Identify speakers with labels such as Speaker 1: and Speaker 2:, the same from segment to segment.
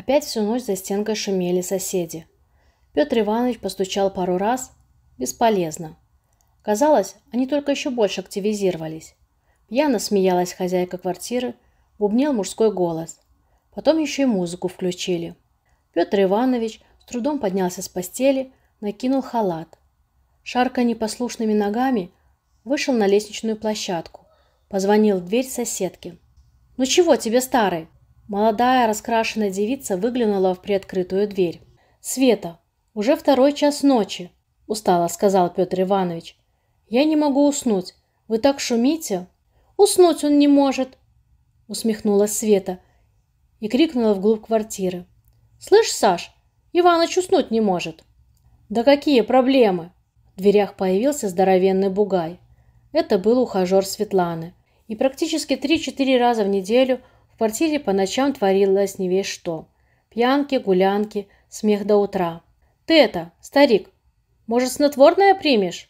Speaker 1: Опять всю ночь за стенкой шумели соседи. Петр Иванович постучал пару раз. Бесполезно. Казалось, они только еще больше активизировались. Пьяно смеялась хозяйка квартиры, бубнел мужской голос. Потом еще и музыку включили. Петр Иванович с трудом поднялся с постели, накинул халат. Шарка непослушными ногами вышел на лестничную площадку. Позвонил в дверь соседки. «Ну чего тебе, старый?» Молодая раскрашенная девица выглянула в приоткрытую дверь. «Света, уже второй час ночи», – устало сказал Петр Иванович. «Я не могу уснуть. Вы так шумите?» «Уснуть он не может», – усмехнулась Света и крикнула вглубь квартиры. «Слышь, Саш, Иваныч уснуть не может». «Да какие проблемы?» В дверях появился здоровенный бугай. Это был ухажер Светланы. И практически три-четыре раза в неделю квартире по ночам творилось не весь что. Пьянки, гулянки, смех до утра. «Ты это, старик, может, снотворное примешь?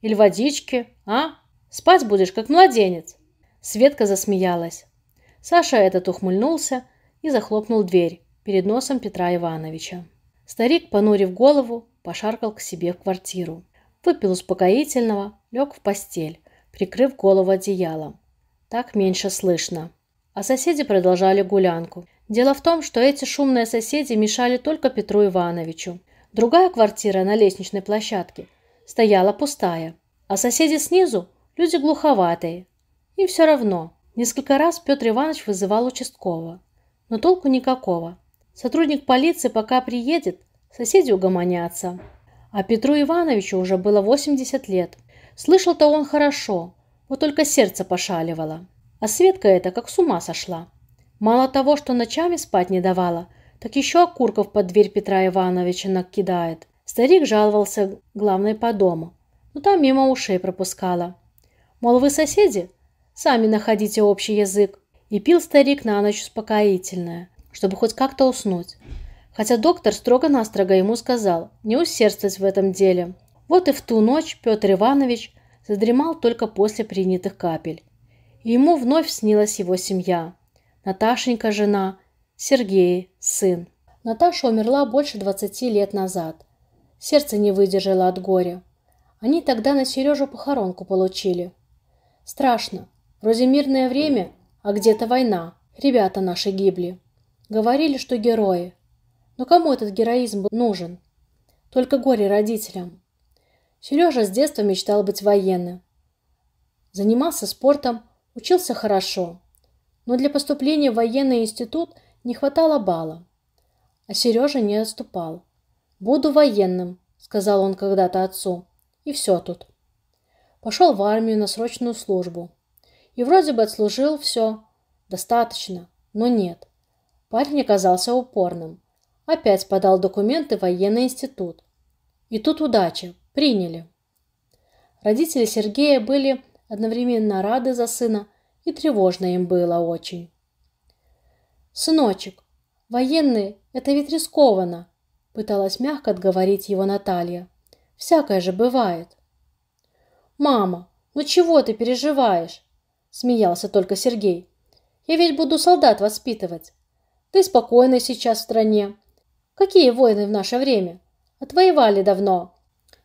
Speaker 1: Или водички, а? Спать будешь, как младенец!» Светка засмеялась. Саша этот ухмыльнулся и захлопнул дверь перед носом Петра Ивановича. Старик, понурив голову, пошаркал к себе в квартиру. Выпил успокоительного, лег в постель, прикрыв голову одеялом. Так меньше слышно. А соседи продолжали гулянку. Дело в том, что эти шумные соседи мешали только Петру Ивановичу. Другая квартира на лестничной площадке стояла пустая, а соседи снизу – люди глуховатые. И все равно. Несколько раз Петр Иванович вызывал участкового. Но толку никакого. Сотрудник полиции пока приедет, соседи угомонятся. А Петру Ивановичу уже было 80 лет. Слышал-то он хорошо, вот только сердце пошаливало. А Светка эта как с ума сошла. Мало того, что ночами спать не давала, так еще окурков под дверь Петра Ивановича накидает. Старик жаловался главной по дому, но там мимо ушей пропускала. Мол, вы соседи? Сами находите общий язык. И пил старик на ночь успокоительное, чтобы хоть как-то уснуть. Хотя доктор строго-настрого ему сказал не усердствовать в этом деле. Вот и в ту ночь Петр Иванович задремал только после принятых капель и ему вновь снилась его семья. Наташенька – жена, Сергей – сын. Наташа умерла больше 20 лет назад. Сердце не выдержало от горя. Они тогда на Сережу похоронку получили. Страшно. Вроде мирное время, а где-то война. Ребята наши гибли. Говорили, что герои. Но кому этот героизм был нужен? Только горе родителям. Сережа с детства мечтал быть военным. Занимался спортом, Учился хорошо, но для поступления в военный институт не хватало балла. А Сережа не отступал. «Буду военным», – сказал он когда-то отцу. И все тут. Пошел в армию на срочную службу. И вроде бы отслужил все. Достаточно, но нет. Парень оказался упорным. Опять подал документы в военный институт. И тут удача. Приняли. Родители Сергея были одновременно рады за сына, и тревожно им было очень. «Сыночек, военные – это ведь рискованно!» – пыталась мягко отговорить его Наталья. «Всякое же бывает!» «Мама, ну чего ты переживаешь?» – смеялся только Сергей. «Я ведь буду солдат воспитывать. Ты спокойно сейчас в стране. Какие войны в наше время? Отвоевали давно!»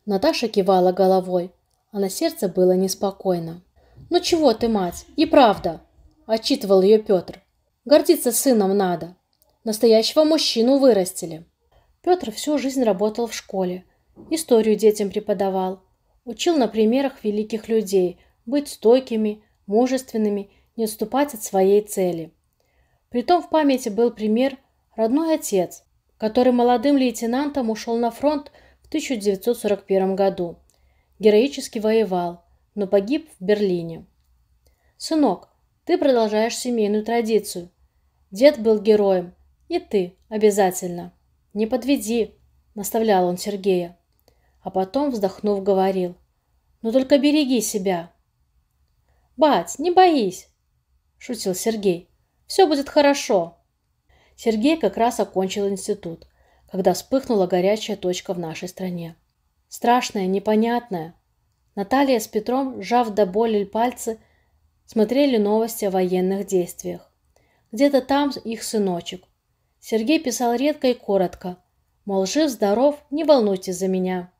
Speaker 1: Наташа кивала головой а на сердце было неспокойно. «Ну чего ты, мать, и правда!» – отчитывал ее Петр. «Гордиться сыном надо. Настоящего мужчину вырастили». Петр всю жизнь работал в школе, историю детям преподавал, учил на примерах великих людей быть стойкими, мужественными, не отступать от своей цели. Притом в памяти был пример родной отец, который молодым лейтенантом ушел на фронт в 1941 году героически воевал, но погиб в Берлине. «Сынок, ты продолжаешь семейную традицию. Дед был героем, и ты обязательно. Не подведи», – наставлял он Сергея. А потом, вздохнув, говорил, «Ну только береги себя». «Бать, не боись», – шутил Сергей. «Все будет хорошо». Сергей как раз окончил институт, когда вспыхнула горячая точка в нашей стране страшное, непонятное. Наталья с Петром, сжав до боли пальцы, смотрели новости о военных действиях. Где-то там их сыночек. Сергей писал редко и коротко. Мол, жив-здоров, не волнуйтесь за меня.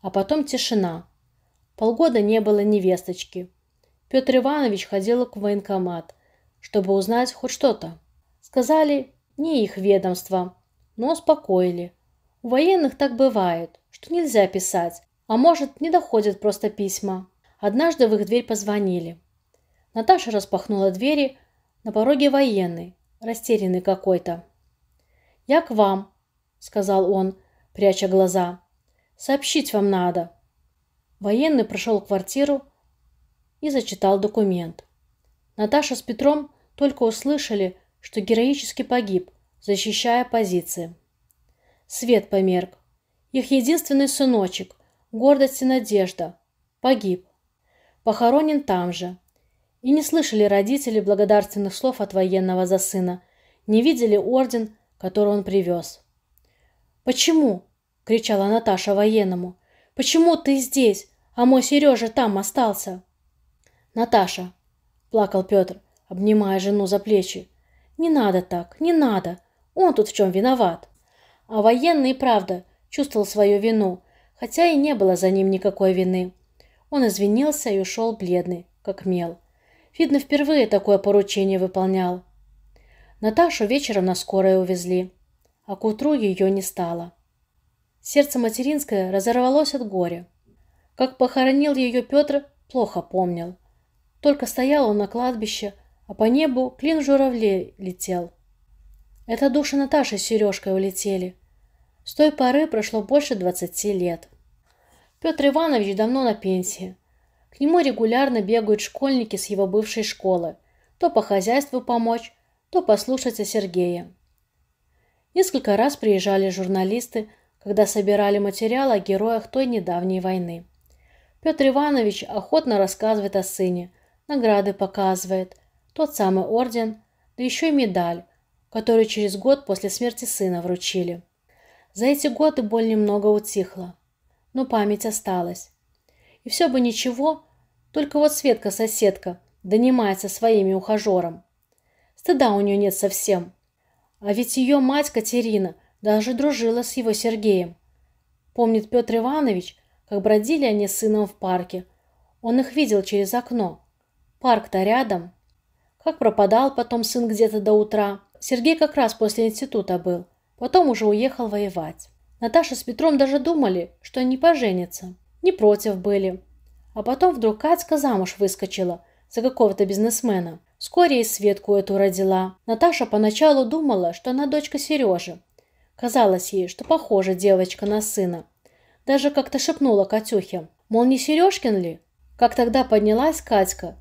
Speaker 1: А потом тишина. Полгода не было невесточки. Петр Иванович ходил к военкомат, чтобы узнать хоть что-то. Сказали, не их ведомство, но успокоили. У военных так бывает что нельзя писать, а может, не доходят просто письма. Однажды в их дверь позвонили. Наташа распахнула двери, на пороге военный, растерянный какой-то. «Я к вам», — сказал он, пряча глаза. «Сообщить вам надо». Военный прошел квартиру и зачитал документ. Наташа с Петром только услышали, что героически погиб, защищая позиции. Свет померк. Их единственный сыночек, гордость и надежда, погиб. Похоронен там же. И не слышали родители благодарственных слов от военного за сына, не видели орден, который он привез. «Почему?» – кричала Наташа военному. «Почему ты здесь, а мой Сережа там остался?» «Наташа», – плакал Петр, обнимая жену за плечи, – «не надо так, не надо, он тут в чем виноват». А военный, правда, Чувствовал свою вину, хотя и не было за ним никакой вины. Он извинился и ушел бледный, как мел. Видно, впервые такое поручение выполнял. Наташу вечером на скорой увезли, а к утру ее не стало. Сердце материнское разорвалось от горя. Как похоронил ее Петр, плохо помнил. Только стоял он на кладбище, а по небу клин журавлей летел. Это души Наташи с Сережкой улетели. С той поры прошло больше 20 лет. Петр Иванович давно на пенсии. К нему регулярно бегают школьники с его бывшей школы. То по хозяйству помочь, то послушать о Сергее. Несколько раз приезжали журналисты, когда собирали материал о героях той недавней войны. Петр Иванович охотно рассказывает о сыне, награды показывает, тот самый орден, да еще и медаль, которую через год после смерти сына вручили. За эти годы боль немного утихла, но память осталась. И все бы ничего, только вот Светка-соседка донимается своими ухажером. Стыда у нее нет совсем. А ведь ее мать Катерина даже дружила с его Сергеем. Помнит Петр Иванович, как бродили они с сыном в парке. Он их видел через окно. Парк-то рядом. Как пропадал потом сын где-то до утра. Сергей как раз после института был – Потом уже уехал воевать. Наташа с Петром даже думали, что они поженятся. Не против были. А потом вдруг Катька замуж выскочила за какого-то бизнесмена. Вскоре и Светку эту родила. Наташа поначалу думала, что она дочка Сережи. Казалось ей, что похожа девочка на сына. Даже как-то шепнула Катюхе, мол, не Сережкин ли? Как тогда поднялась Катька.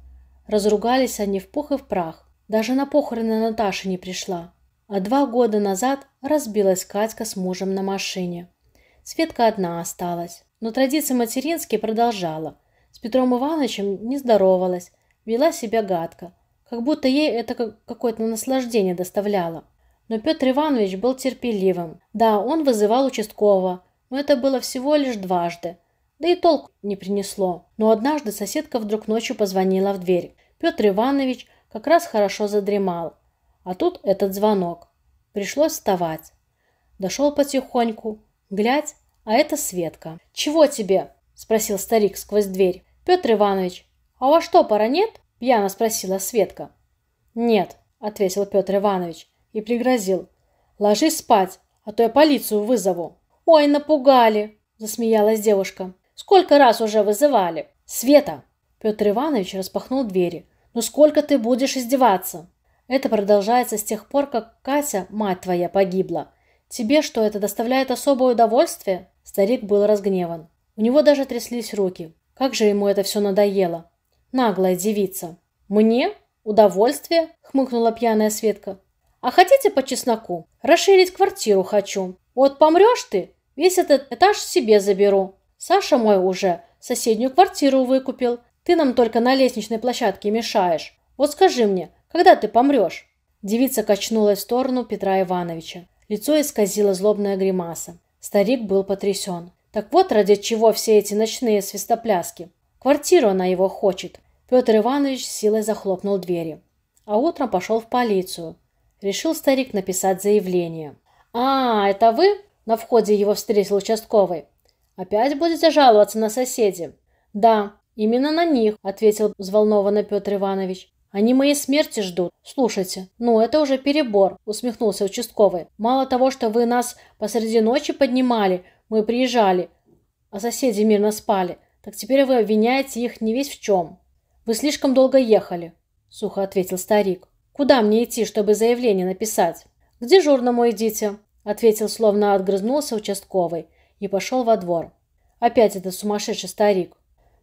Speaker 1: Разругались они в пух и в прах. Даже на похороны Наташи не пришла. А два года назад разбилась Катька с мужем на машине. Светка одна осталась, но традиции материнские продолжала. С Петром Ивановичем не здоровалась, вела себя гадко, как будто ей это какое-то наслаждение доставляло. Но Петр Иванович был терпеливым. Да, он вызывал участкового, но это было всего лишь дважды. Да и толк не принесло. Но однажды соседка вдруг ночью позвонила в дверь. Петр Иванович как раз хорошо задремал. А тут этот звонок. Пришлось вставать. Дошел потихоньку. Глядь, а это Светка. «Чего тебе?» – спросил старик сквозь дверь. «Петр Иванович, а у вас что, пора нет?» – пьяно спросила Светка. «Нет», – ответил Петр Иванович и пригрозил. «Ложись спать, а то я полицию вызову». «Ой, напугали!» – засмеялась девушка. «Сколько раз уже вызывали?» «Света!» Петр Иванович распахнул двери. «Ну сколько ты будешь издеваться?» Это продолжается с тех пор, как Катя, мать твоя, погибла. Тебе что, это доставляет особое удовольствие?» Старик был разгневан. У него даже тряслись руки. Как же ему это все надоело. Наглая девица. «Мне? Удовольствие?» – хмыкнула пьяная Светка. «А хотите по чесноку? Расширить квартиру хочу. Вот помрешь ты, весь этот этаж себе заберу. Саша мой уже соседнюю квартиру выкупил. Ты нам только на лестничной площадке мешаешь. Вот скажи мне, когда ты помрешь?» Девица качнулась в сторону Петра Ивановича. Лицо исказило злобная гримаса. Старик был потрясен. Так вот ради чего все эти ночные свистопляски. Квартиру она его хочет. Петр Иванович силой захлопнул двери. А утром пошел в полицию. Решил старик написать заявление. «А, это вы?» – на входе его встретил участковый. «Опять будете жаловаться на соседей? «Да, именно на них», – ответил взволнованно Петр Иванович. Они моей смерти ждут. Слушайте, ну это уже перебор, усмехнулся участковый. Мало того, что вы нас посреди ночи поднимали, мы приезжали, а соседи мирно спали, так теперь вы обвиняете их не весь в чем. Вы слишком долго ехали, сухо ответил старик. Куда мне идти, чтобы заявление написать? К дежурному идите, ответил, словно отгрызнулся участковый и пошел во двор. Опять этот сумасшедший старик.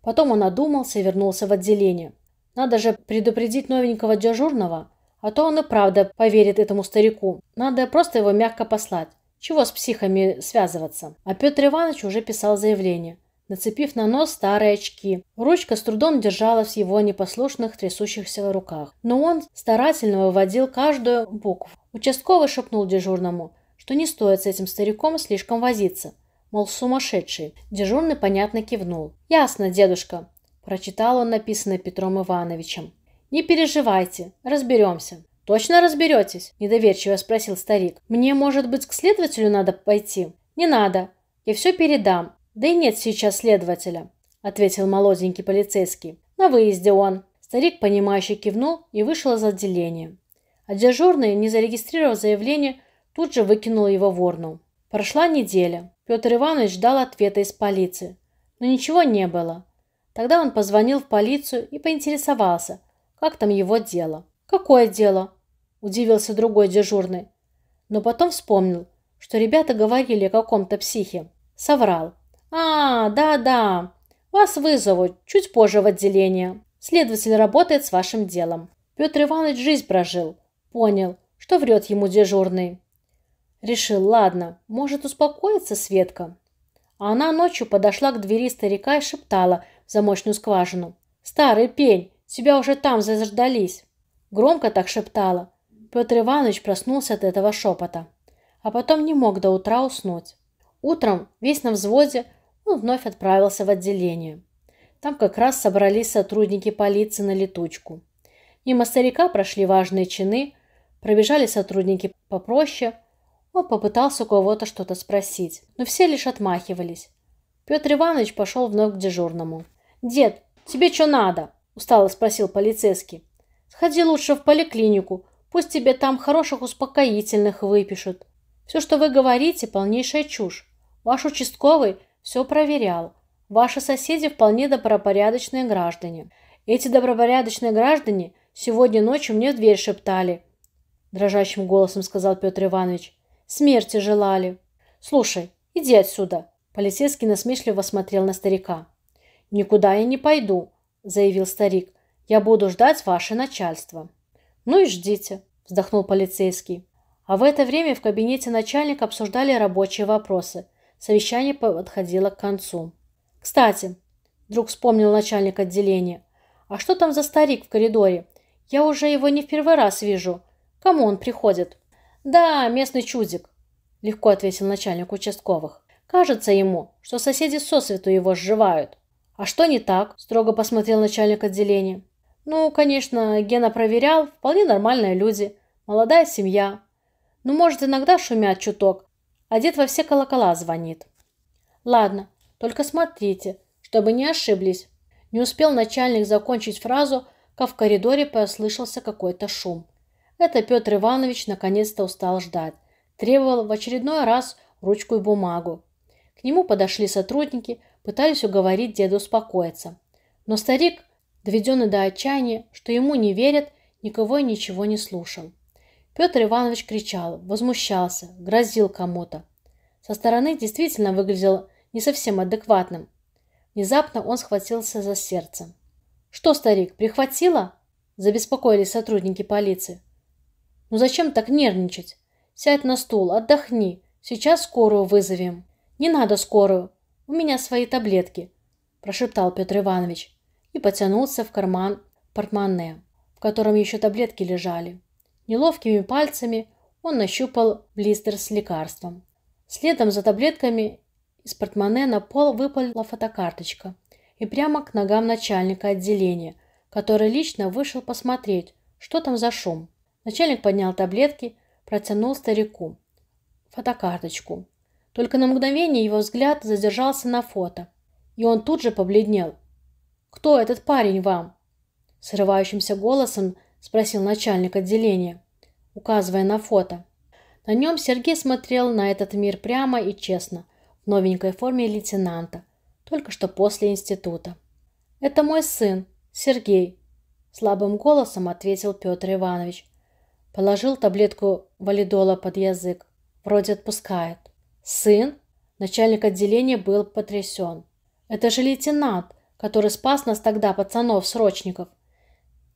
Speaker 1: Потом он одумался и вернулся в отделение. Надо же предупредить новенького дежурного, а то он и правда поверит этому старику. Надо просто его мягко послать. Чего с психами связываться? А Петр Иванович уже писал заявление, нацепив на нос старые очки. Ручка с трудом держалась в его непослушных трясущихся руках. Но он старательно выводил каждую букву. Участковый шепнул дежурному, что не стоит с этим стариком слишком возиться. Мол, сумасшедший. Дежурный понятно кивнул. «Ясно, дедушка. Прочитал он написанное Петром Ивановичем. «Не переживайте, разберемся». «Точно разберетесь?» – недоверчиво спросил старик. «Мне, может быть, к следователю надо пойти?» «Не надо. Я все передам. Да и нет сейчас следователя», – ответил молоденький полицейский. «На выезде он». Старик, понимающе кивнул и вышел из отделения. А дежурный, не зарегистрировав заявление, тут же выкинул его в урну. Прошла неделя. Петр Иванович ждал ответа из полиции. Но ничего не было. Тогда он позвонил в полицию и поинтересовался, как там его дело. «Какое дело?» – удивился другой дежурный. Но потом вспомнил, что ребята говорили о каком-то психе. Соврал. «А, да-да, вас вызовут чуть позже в отделение. Следователь работает с вашим делом». Петр Иванович жизнь прожил. Понял, что врет ему дежурный. Решил, ладно, может успокоиться Светка. А она ночью подошла к двери старика и шептала – в замочную скважину. «Старый пень, тебя уже там заждались!» Громко так шептала. Петр Иванович проснулся от этого шепота. А потом не мог до утра уснуть. Утром, весь на взводе, он вновь отправился в отделение. Там как раз собрались сотрудники полиции на летучку. Мимо старика прошли важные чины, пробежали сотрудники попроще. Он попытался у кого-то что-то спросить, но все лишь отмахивались. Петр Иванович пошел вновь к дежурному. «Дед, тебе что надо?» – устало спросил полицейский. «Сходи лучше в поликлинику, пусть тебе там хороших успокоительных выпишут. Все, что вы говорите, полнейшая чушь. Ваш участковый все проверял. Ваши соседи вполне добропорядочные граждане. Эти добропорядочные граждане сегодня ночью мне в дверь шептали». Дрожащим голосом сказал Петр Иванович. «Смерти желали». «Слушай, иди отсюда». Полицейский насмешливо смотрел на старика. «Никуда я не пойду», – заявил старик. «Я буду ждать ваше начальство». «Ну и ждите», – вздохнул полицейский. А в это время в кабинете начальника обсуждали рабочие вопросы. Совещание подходило к концу. «Кстати», – вдруг вспомнил начальник отделения, – «а что там за старик в коридоре? Я уже его не в первый раз вижу. Кому он приходит?» «Да, местный чудик», – легко ответил начальник участковых. «Кажется ему, что соседи сосвету его сживают». «А что не так?» – строго посмотрел начальник отделения. «Ну, конечно, Гена проверял. Вполне нормальные люди. Молодая семья. Ну, может, иногда шумят чуток. А дед во все колокола звонит». «Ладно, только смотрите, чтобы не ошиблись». Не успел начальник закончить фразу, как в коридоре послышался какой-то шум. Это Петр Иванович наконец-то устал ждать. Требовал в очередной раз ручку и бумагу. К нему подошли сотрудники – пытались уговорить деда успокоиться. Но старик, доведенный до отчаяния, что ему не верят, никого и ничего не слушал. Петр Иванович кричал, возмущался, грозил кому-то. Со стороны действительно выглядел не совсем адекватным. Внезапно он схватился за сердце. «Что, старик, прихватило?» – забеспокоились сотрудники полиции. «Ну зачем так нервничать? Сядь на стул, отдохни. Сейчас скорую вызовем». «Не надо скорую. «У меня свои таблетки», – прошептал Петр Иванович и потянулся в карман портмоне, в котором еще таблетки лежали. Неловкими пальцами он нащупал блистер с лекарством. Следом за таблетками из портмоне на пол выпала фотокарточка и прямо к ногам начальника отделения, который лично вышел посмотреть, что там за шум. Начальник поднял таблетки, протянул старику фотокарточку. Только на мгновение его взгляд задержался на фото, и он тут же побледнел. «Кто этот парень вам?» Срывающимся голосом спросил начальник отделения, указывая на фото. На нем Сергей смотрел на этот мир прямо и честно, в новенькой форме лейтенанта, только что после института. «Это мой сын, Сергей», – слабым голосом ответил Петр Иванович. Положил таблетку валидола под язык, вроде отпускает. Сын? Начальник отделения был потрясен. Это же лейтенант, который спас нас тогда, пацанов-срочников.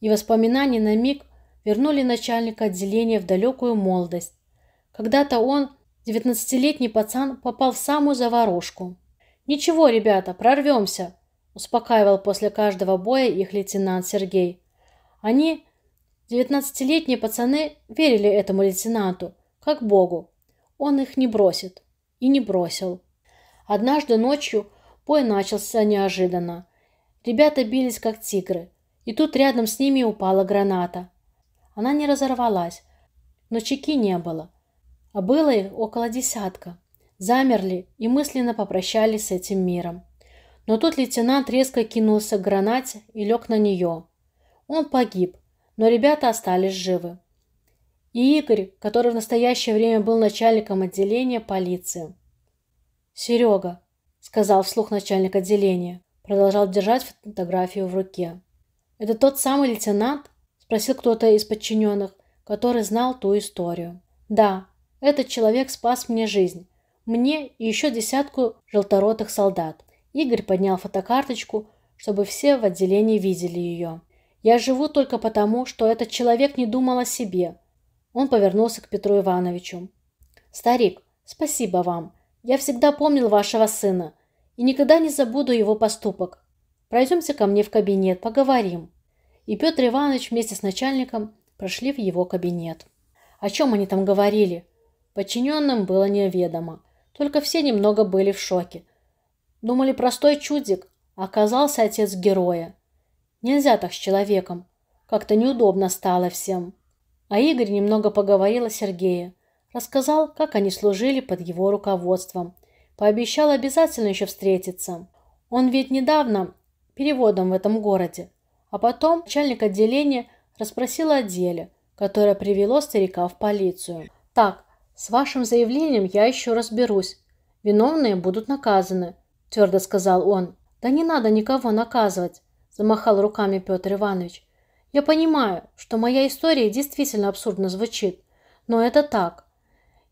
Speaker 1: И воспоминания на миг вернули начальника отделения в далекую молодость. Когда-то он, девятнадцатилетний пацан, попал в самую заварушку. «Ничего, ребята, прорвемся», – успокаивал после каждого боя их лейтенант Сергей. Они, девятнадцатилетние пацаны, верили этому лейтенанту, как Богу. Он их не бросит и не бросил. Однажды ночью бой начался неожиданно. Ребята бились как тигры, и тут рядом с ними упала граната. Она не разорвалась, но чеки не было, а было их около десятка. Замерли и мысленно попрощались с этим миром. Но тут лейтенант резко кинулся к гранате и лег на нее. Он погиб, но ребята остались живы и Игорь, который в настоящее время был начальником отделения полиции. «Серега», — сказал вслух начальник отделения, продолжал держать фотографию в руке. «Это тот самый лейтенант?» — спросил кто-то из подчиненных, который знал ту историю. «Да, этот человек спас мне жизнь. Мне и еще десятку желторотых солдат». Игорь поднял фотокарточку, чтобы все в отделении видели ее. «Я живу только потому, что этот человек не думал о себе», он повернулся к Петру Ивановичу. «Старик, спасибо вам. Я всегда помнил вашего сына и никогда не забуду его поступок. Пройдемте ко мне в кабинет, поговорим». И Петр Иванович вместе с начальником прошли в его кабинет. О чем они там говорили? Подчиненным было неведомо. Только все немного были в шоке. Думали, простой чудик, а оказался отец героя. Нельзя так с человеком. Как-то неудобно стало всем. А Игорь немного поговорил о Сергее. Рассказал, как они служили под его руководством. Пообещал обязательно еще встретиться. Он ведь недавно переводом в этом городе. А потом начальник отделения расспросил о деле, которое привело старика в полицию. «Так, с вашим заявлением я еще разберусь. Виновные будут наказаны», – твердо сказал он. «Да не надо никого наказывать», – замахал руками Петр Иванович. Я понимаю, что моя история действительно абсурдно звучит, но это так.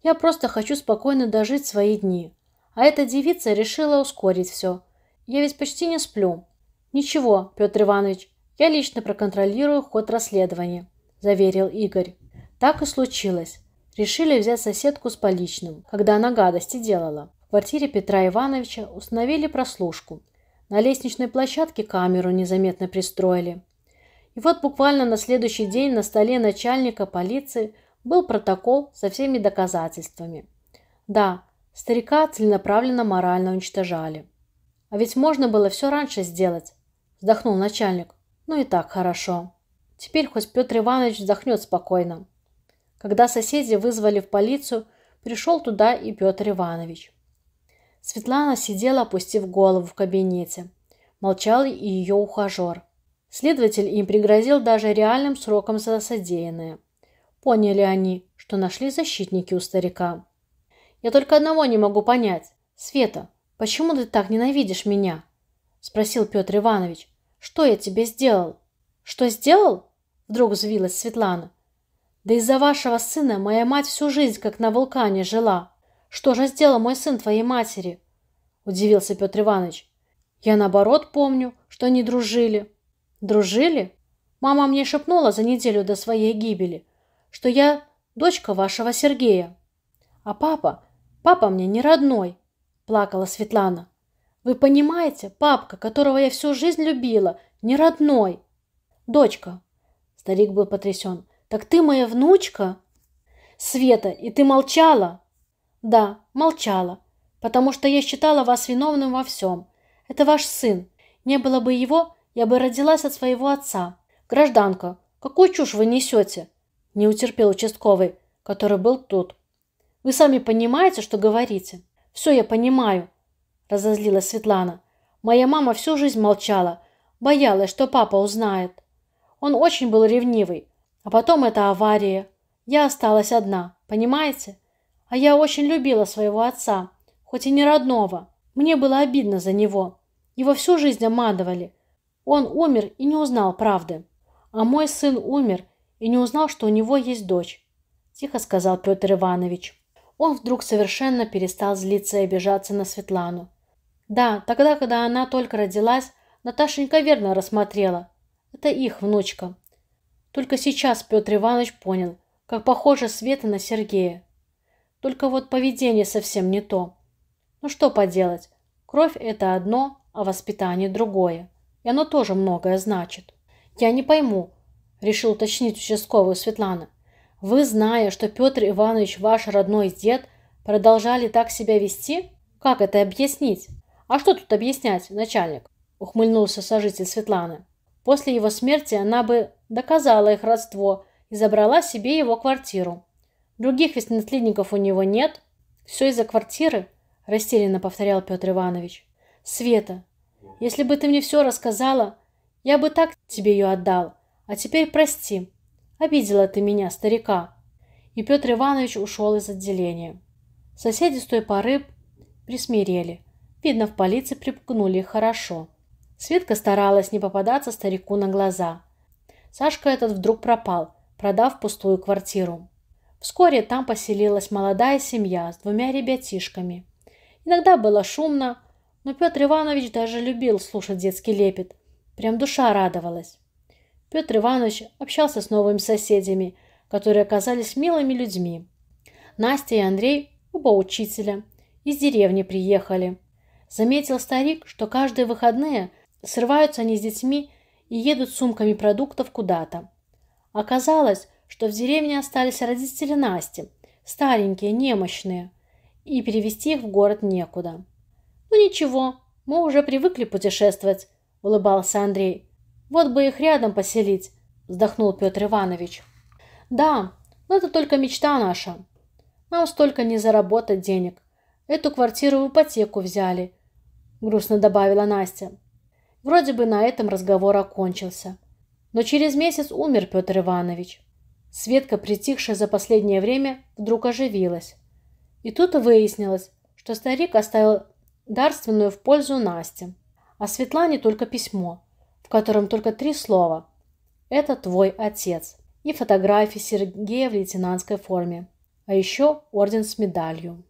Speaker 1: Я просто хочу спокойно дожить свои дни. А эта девица решила ускорить все. Я ведь почти не сплю. Ничего, Петр Иванович, я лично проконтролирую ход расследования, заверил Игорь. Так и случилось. Решили взять соседку с поличным, когда она гадости делала. В квартире Петра Ивановича установили прослушку. На лестничной площадке камеру незаметно пристроили. И вот буквально на следующий день на столе начальника полиции был протокол со всеми доказательствами. Да, старика целенаправленно морально уничтожали. А ведь можно было все раньше сделать, вздохнул начальник. Ну и так хорошо. Теперь хоть Петр Иванович вздохнет спокойно. Когда соседи вызвали в полицию, пришел туда и Петр Иванович. Светлана сидела, опустив голову в кабинете. Молчал и ее ухажер – Следователь им пригрозил даже реальным сроком за содеянное. Поняли они, что нашли защитники у старика. «Я только одного не могу понять. Света, почему ты так ненавидишь меня?» – спросил Петр Иванович. «Что я тебе сделал?» «Что сделал?» – вдруг взвилась Светлана. «Да из-за вашего сына моя мать всю жизнь как на вулкане жила. Что же сделал мой сын твоей матери?» – удивился Петр Иванович. «Я наоборот помню, что они дружили». Дружили? Мама мне шепнула за неделю до своей гибели, что я дочка вашего Сергея. А папа, папа мне не родной, плакала Светлана. Вы понимаете, папка, которого я всю жизнь любила, не родной. Дочка. Старик был потрясен. Так ты моя внучка? Света, и ты молчала? Да, молчала, потому что я считала вас виновным во всем. Это ваш сын. Не было бы его, я бы родилась от своего отца. Гражданка, какую чушь вы несете?» Не утерпел участковый, который был тут. «Вы сами понимаете, что говорите?» «Все я понимаю», – разозлилась Светлана. «Моя мама всю жизнь молчала, боялась, что папа узнает. Он очень был ревнивый, а потом эта авария. Я осталась одна, понимаете? А я очень любила своего отца, хоть и не родного. Мне было обидно за него. Его всю жизнь обманывали. Он умер и не узнал правды. А мой сын умер и не узнал, что у него есть дочь», – тихо сказал Петр Иванович. Он вдруг совершенно перестал злиться и обижаться на Светлану. Да, тогда, когда она только родилась, Наташенька верно рассмотрела. Это их внучка. Только сейчас Петр Иванович понял, как похожа Света на Сергея. Только вот поведение совсем не то. Ну что поделать, кровь – это одно, а воспитание – другое и оно тоже многое значит. Я не пойму, решил уточнить участковую Светлана. Вы, зная, что Петр Иванович ваш родной дед, продолжали так себя вести? Как это объяснить? А что тут объяснять, начальник? Ухмыльнулся сожитель Светланы. После его смерти она бы доказала их родство и забрала себе его квартиру. Других ведь наследников у него нет. Все из-за квартиры, растерянно повторял Петр Иванович. Света, если бы ты мне все рассказала, я бы так тебе ее отдал. А теперь прости. Обидела ты меня, старика». И Петр Иванович ушел из отделения. Соседи с той поры присмирели. Видно, в полиции припугнули их хорошо. Светка старалась не попадаться старику на глаза. Сашка этот вдруг пропал, продав пустую квартиру. Вскоре там поселилась молодая семья с двумя ребятишками. Иногда было шумно, но Петр Иванович даже любил слушать детский лепет. Прям душа радовалась. Петр Иванович общался с новыми соседями, которые оказались милыми людьми. Настя и Андрей, оба учителя, из деревни приехали. Заметил старик, что каждые выходные срываются они с детьми и едут сумками продуктов куда-то. Оказалось, что в деревне остались родители Насти, старенькие, немощные, и перевести их в город некуда. «Ну ничего, мы уже привыкли путешествовать», – улыбался Андрей. «Вот бы их рядом поселить», – вздохнул Петр Иванович. «Да, но это только мечта наша. Нам столько не заработать денег. Эту квартиру в ипотеку взяли», – грустно добавила Настя. Вроде бы на этом разговор окончился. Но через месяц умер Петр Иванович. Светка, притихшая за последнее время, вдруг оживилась. И тут выяснилось, что старик оставил дарственную в пользу Насти, а Светлане только письмо, в котором только три слова «Это твой отец» и фотографии Сергея в лейтенантской форме, а еще орден с медалью.